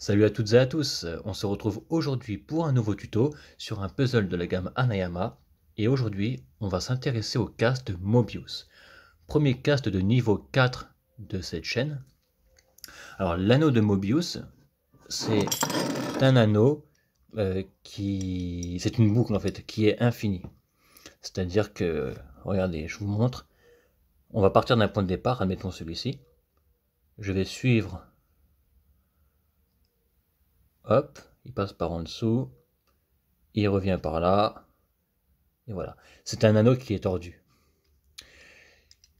Salut à toutes et à tous, on se retrouve aujourd'hui pour un nouveau tuto sur un puzzle de la gamme Anayama et aujourd'hui on va s'intéresser au cast Mobius, premier cast de niveau 4 de cette chaîne. Alors l'anneau de Mobius, c'est un anneau euh, qui... c'est une boucle en fait, qui est infinie. C'est-à-dire que, regardez, je vous montre, on va partir d'un point de départ, admettons celui-ci, je vais suivre hop, il passe par en dessous, il revient par là, et voilà. C'est un anneau qui est tordu.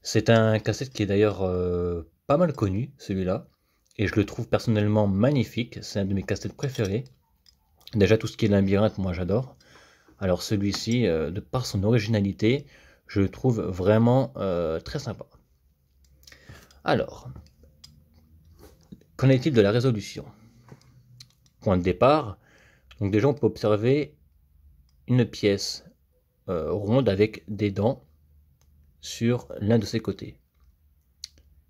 C'est un cassette qui est d'ailleurs euh, pas mal connu, celui-là, et je le trouve personnellement magnifique, c'est un de mes cassettes préférés. Déjà tout ce qui est labyrinthe, moi j'adore. Alors celui-ci, euh, de par son originalité, je le trouve vraiment euh, très sympa. Alors, qu'en est-il de la résolution de départ. Donc déjà on peut observer une pièce euh, ronde avec des dents sur l'un de ses côtés.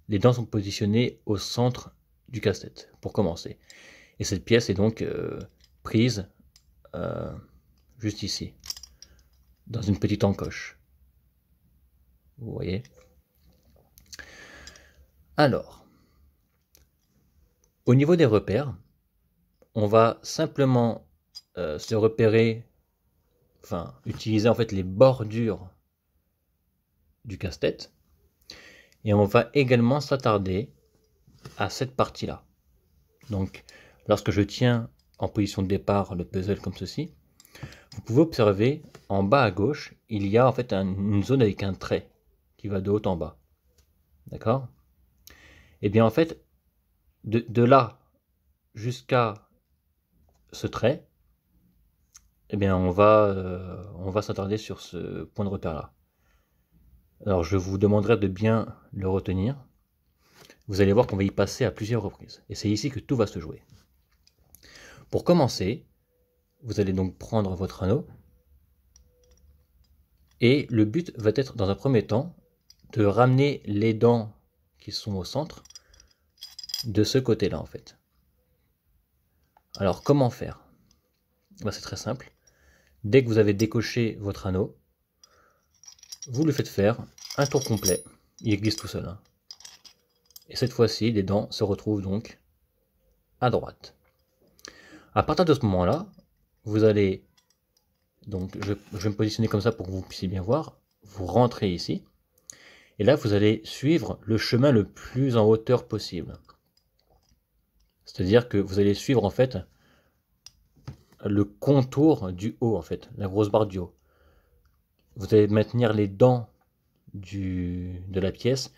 Les dents sont positionnées au centre du casse-tête, pour commencer. Et cette pièce est donc euh, prise euh, juste ici, dans une petite encoche. Vous voyez Alors, au niveau des repères, on va simplement euh, se repérer, enfin utiliser en fait les bordures du casse-tête. Et on va également s'attarder à cette partie-là. Donc lorsque je tiens en position de départ le puzzle comme ceci, vous pouvez observer en bas à gauche, il y a en fait une zone avec un trait qui va de haut en bas. D'accord Et eh bien en fait, de là jusqu'à ce trait, eh bien, on va, euh, on va s'attarder sur ce point de repère-là. Alors, je vous demanderai de bien le retenir. Vous allez voir qu'on va y passer à plusieurs reprises. Et c'est ici que tout va se jouer. Pour commencer, vous allez donc prendre votre anneau. Et le but va être, dans un premier temps, de ramener les dents qui sont au centre de ce côté-là, en fait. Alors comment faire bah, C'est très simple. Dès que vous avez décoché votre anneau, vous le faites faire un tour complet. Il glisse tout seul. Hein. Et cette fois-ci, les dents se retrouvent donc à droite. À partir de ce moment-là, vous allez, donc je, vais me positionner comme ça pour que vous puissiez bien voir, vous rentrez ici, et là vous allez suivre le chemin le plus en hauteur possible. C'est-à-dire que vous allez suivre en fait le contour du haut, en fait, la grosse barre du haut. Vous allez maintenir les dents du, de la pièce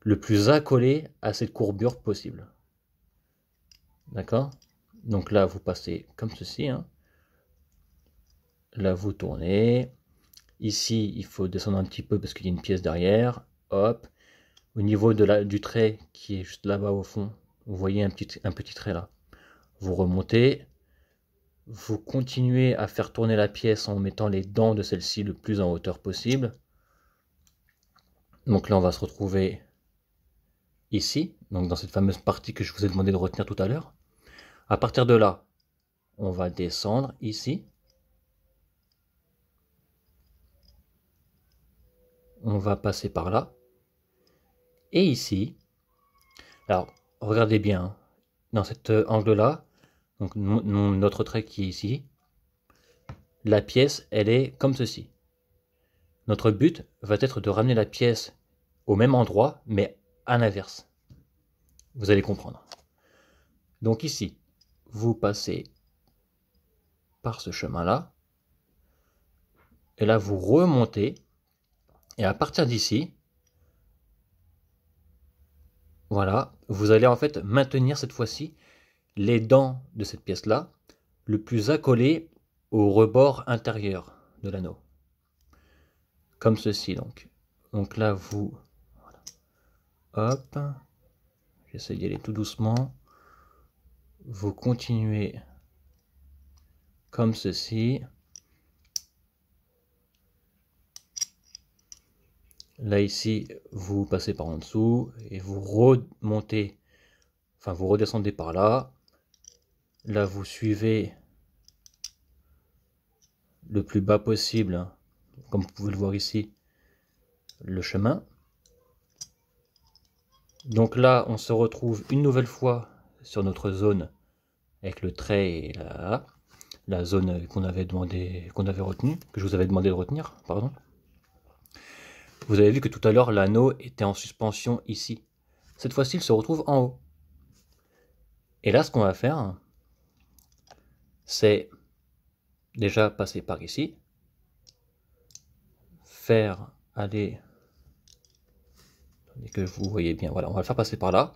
le plus accolé à cette courbure possible. D'accord Donc là, vous passez comme ceci. Hein. Là, vous tournez. Ici, il faut descendre un petit peu parce qu'il y a une pièce derrière. Hop. Au niveau du trait qui est juste là-bas au fond, vous voyez un petit, un petit trait là. Vous remontez, vous continuez à faire tourner la pièce en mettant les dents de celle-ci le plus en hauteur possible. Donc là, on va se retrouver ici, donc dans cette fameuse partie que je vous ai demandé de retenir tout à l'heure. À partir de là, on va descendre ici. On va passer par là. Et ici, alors regardez bien, hein, dans cet euh, angle-là, donc notre trait qui est ici, la pièce, elle est comme ceci. Notre but va être de ramener la pièce au même endroit, mais à l'inverse. Vous allez comprendre. Donc ici, vous passez par ce chemin-là, et là vous remontez, et à partir d'ici, voilà, vous allez en fait maintenir cette fois-ci les dents de cette pièce-là le plus accolé au rebord intérieur de l'anneau. Comme ceci donc. Donc là, vous... Hop. J'essaie d'y aller tout doucement. Vous continuez comme ceci. Là ici, vous passez par en dessous et vous remontez, enfin vous redescendez par là. Là, vous suivez le plus bas possible, hein. comme vous pouvez le voir ici, le chemin. Donc là, on se retrouve une nouvelle fois sur notre zone avec le trait et la, zone qu'on avait demandé, qu'on avait retenu, que je vous avais demandé de retenir, pardon. Vous avez vu que tout à l'heure, l'anneau était en suspension ici. Cette fois-ci, il se retrouve en haut. Et là, ce qu'on va faire, c'est déjà passer par ici, faire aller, et que vous voyez bien, voilà, on va le faire passer par là.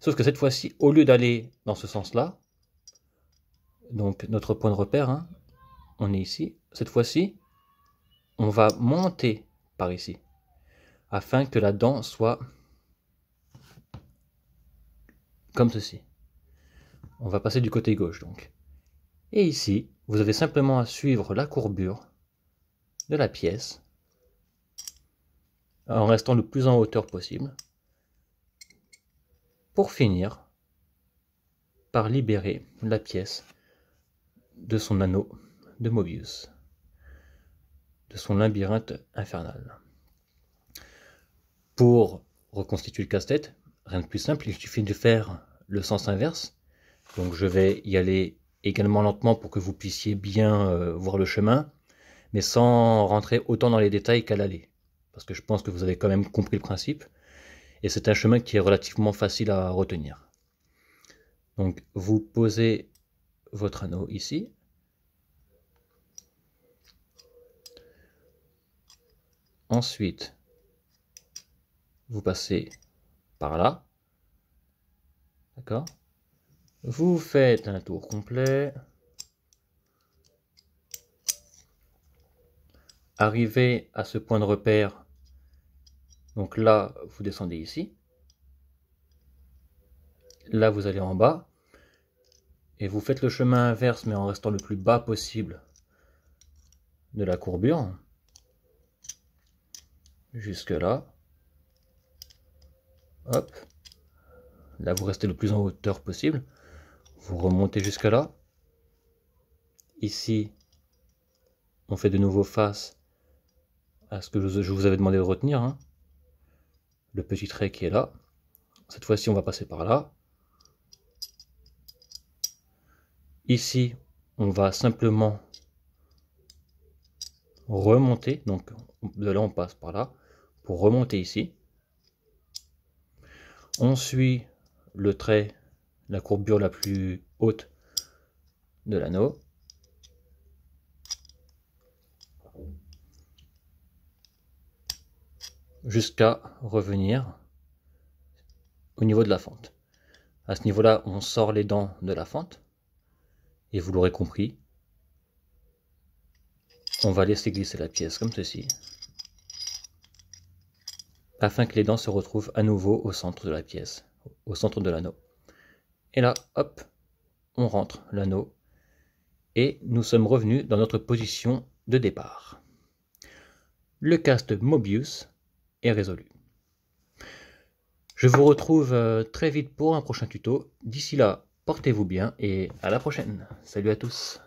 Sauf que cette fois-ci, au lieu d'aller dans ce sens-là, donc notre point de repère, hein, on est ici, cette fois-ci, on va monter par ici afin que la dent soit comme ceci. On va passer du côté gauche donc. Et ici, vous avez simplement à suivre la courbure de la pièce en restant le plus en hauteur possible pour finir par libérer la pièce de son anneau de Mobius, de son labyrinthe infernal. Pour reconstituer le casse-tête, rien de plus simple, il suffit de faire le sens inverse. Donc je vais y aller également lentement pour que vous puissiez bien euh, voir le chemin, mais sans rentrer autant dans les détails qu'à l'aller. Parce que je pense que vous avez quand même compris le principe. Et c'est un chemin qui est relativement facile à retenir. Donc vous posez votre anneau ici. Ensuite, vous passez par là. D'accord Vous faites un tour complet. Arrivez à ce point de repère. Donc là, vous descendez ici. Là, vous allez en bas. Et vous faites le chemin inverse, mais en restant le plus bas possible de la courbure. Jusque là. Hop. Là, vous restez le plus en hauteur possible. Vous remontez jusqu'à là. Ici, on fait de nouveau face à ce que je vous avais demandé de retenir. Hein. Le petit trait qui est là. Cette fois-ci, on va passer par là. Ici, on va simplement remonter. Donc de là, on passe par là pour remonter ici on suit le trait, la courbure la plus haute de l'anneau. jusqu'à revenir au niveau de la fente. À ce niveau-là, on sort les dents de la fente. Et vous l'aurez compris, on va laisser glisser la pièce comme ceci afin que les dents se retrouvent à nouveau au centre de la pièce, au centre de l'anneau. Et là, hop, on rentre l'anneau et nous sommes revenus dans notre position de départ. Le cast Mobius est résolu. Je vous retrouve euh, très vite pour un prochain tuto. D'ici là, portez-vous bien et à la prochaine. Salut à tous